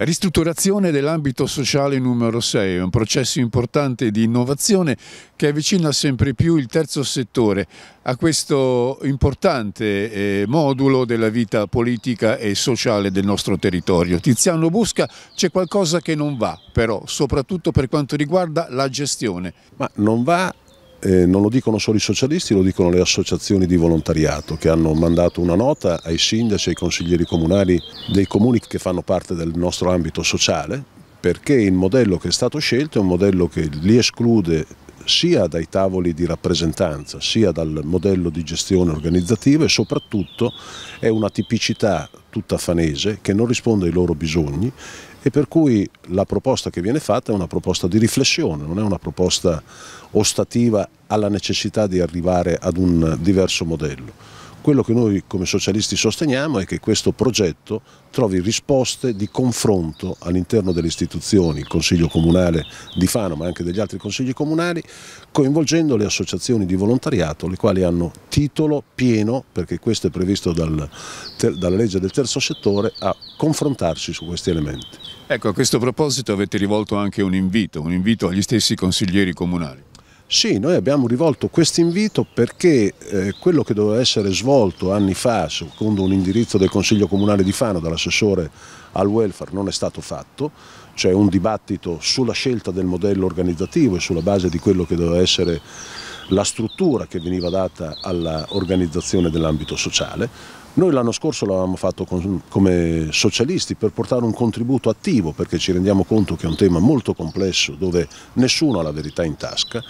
Ristrutturazione dell'ambito sociale numero 6 è un processo importante di innovazione che avvicina sempre più il terzo settore a questo importante eh, modulo della vita politica e sociale del nostro territorio. Tiziano Busca c'è qualcosa che non va però, soprattutto per quanto riguarda la gestione. Ma non va eh, non lo dicono solo i socialisti, lo dicono le associazioni di volontariato che hanno mandato una nota ai sindaci e ai consiglieri comunali dei comuni che fanno parte del nostro ambito sociale perché il modello che è stato scelto è un modello che li esclude sia dai tavoli di rappresentanza sia dal modello di gestione organizzativa e soprattutto è una tipicità tutta fanese che non risponde ai loro bisogni e per cui la proposta che viene fatta è una proposta di riflessione, non è una proposta ostativa alla necessità di arrivare ad un diverso modello. Quello che noi come socialisti sosteniamo è che questo progetto trovi risposte di confronto all'interno delle istituzioni, il Consiglio Comunale di Fano ma anche degli altri consigli comunali, coinvolgendo le associazioni di volontariato le quali hanno titolo pieno, perché questo è previsto dal, ter, dalla legge del terzo settore, a confrontarsi su questi elementi. Ecco, a questo proposito avete rivolto anche un invito, un invito agli stessi consiglieri comunali. Sì, noi abbiamo rivolto questo invito perché eh, quello che doveva essere svolto anni fa, secondo un indirizzo del Consiglio Comunale di Fano, dall'assessore al welfare, non è stato fatto, cioè un dibattito sulla scelta del modello organizzativo e sulla base di quello che doveva essere la struttura che veniva data all'organizzazione dell'ambito sociale. Noi l'anno scorso l'avevamo fatto con, come socialisti per portare un contributo attivo perché ci rendiamo conto che è un tema molto complesso dove nessuno ha la verità in tasca,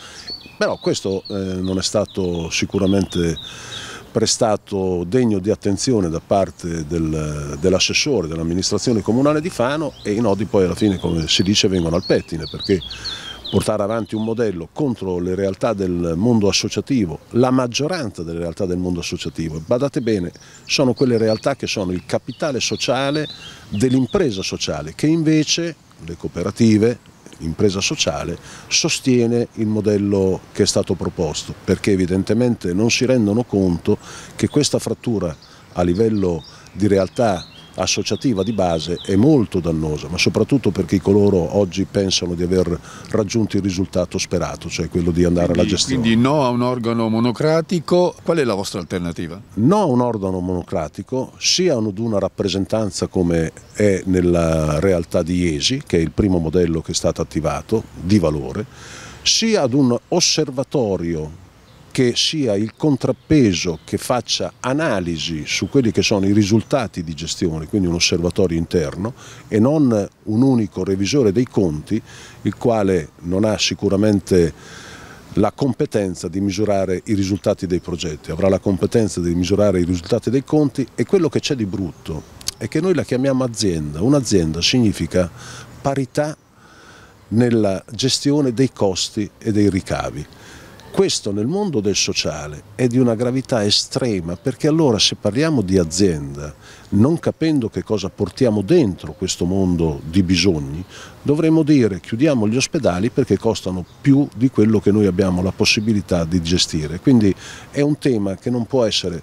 però questo eh, non è stato sicuramente prestato degno di attenzione da parte del, dell'assessore dell'amministrazione comunale di Fano e i nodi poi alla fine come si dice vengono al pettine perché portare avanti un modello contro le realtà del mondo associativo, la maggioranza delle realtà del mondo associativo. Badate bene, sono quelle realtà che sono il capitale sociale dell'impresa sociale, che invece le cooperative, l'impresa sociale, sostiene il modello che è stato proposto, perché evidentemente non si rendono conto che questa frattura a livello di realtà associativa di base è molto dannosa, ma soprattutto perché coloro oggi pensano di aver raggiunto il risultato sperato, cioè quello di andare quindi, alla gestione. Quindi no a un organo monocratico, qual è la vostra alternativa? No a un organo monocratico, sia ad una rappresentanza come è nella realtà di Iesi, che è il primo modello che è stato attivato, di valore, sia ad un osservatorio che sia il contrappeso che faccia analisi su quelli che sono i risultati di gestione, quindi un osservatorio interno e non un unico revisore dei conti il quale non ha sicuramente la competenza di misurare i risultati dei progetti, avrà la competenza di misurare i risultati dei conti e quello che c'è di brutto è che noi la chiamiamo azienda. Un'azienda significa parità nella gestione dei costi e dei ricavi questo nel mondo del sociale è di una gravità estrema perché allora se parliamo di azienda, non capendo che cosa portiamo dentro questo mondo di bisogni, dovremmo dire chiudiamo gli ospedali perché costano più di quello che noi abbiamo la possibilità di gestire. Quindi è un tema che non può essere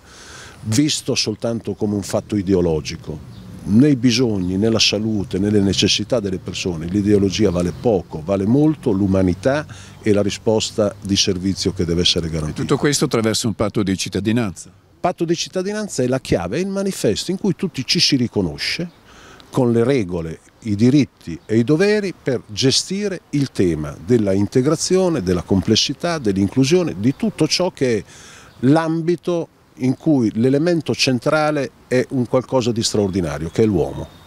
visto soltanto come un fatto ideologico, nei bisogni, nella salute, nelle necessità delle persone l'ideologia vale poco, vale molto l'umanità e la risposta di servizio che deve essere garantita. E tutto questo attraverso un patto di cittadinanza? Il patto di cittadinanza è la chiave, è il manifesto in cui tutti ci si riconosce con le regole, i diritti e i doveri per gestire il tema della integrazione, della complessità, dell'inclusione, di tutto ciò che è l'ambito in cui l'elemento centrale è un qualcosa di straordinario, che è l'uomo.